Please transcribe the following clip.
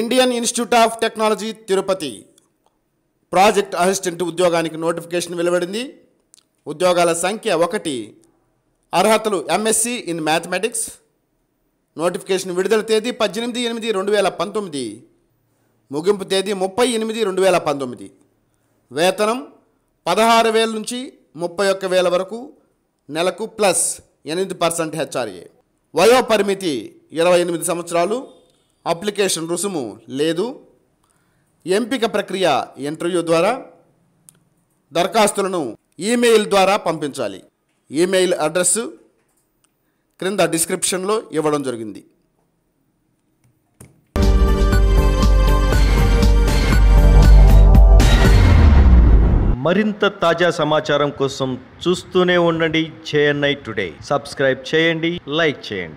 Indian Institute of Technology Tirupati project assistant ఉద్యోగానికి notification వెలువడింది ఉద్యోగాల సంఖ్య ఒకటి అర్హతలు ఎంఎస్సి ఇన్ మ్యాథమెటిక్స్ నోటిఫికేషన్ విడుదల తేదీ పద్దెనిమిది ఎనిమిది రెండు వేల పంతొమ్మిది ముగింపు తేదీ ముప్పై ఎనిమిది రెండు వేల పంతొమ్మిది వేతనం పదహారు వేల నుంచి ముప్పై ఒక్క వేల వరకు నెలకు ప్లస్ ఎనిమిది పర్సెంట్ హెచ్ఆర్ఏ వయోపరిమితి ఇరవై ఎనిమిది సంవత్సరాలు అప్లికేషన్ రుసుము లేదు ఎంపిక ప్రక్రియ ఇంటర్వ్యూ ద్వారా దరఖాస్తులను ఈమెయిల్ ద్వారా పంపించాలి ఈమెయిల్ అడ్రస్సు క్రింద డిస్క్రిప్షన్లో ఇవ్వడం జరిగింది మరింత తాజా సమాచారం కోసం చూస్తూనే ఉండండి జేఎన్ఐ టుడే సబ్స్క్రైబ్ చేయండి లైక్ చేయండి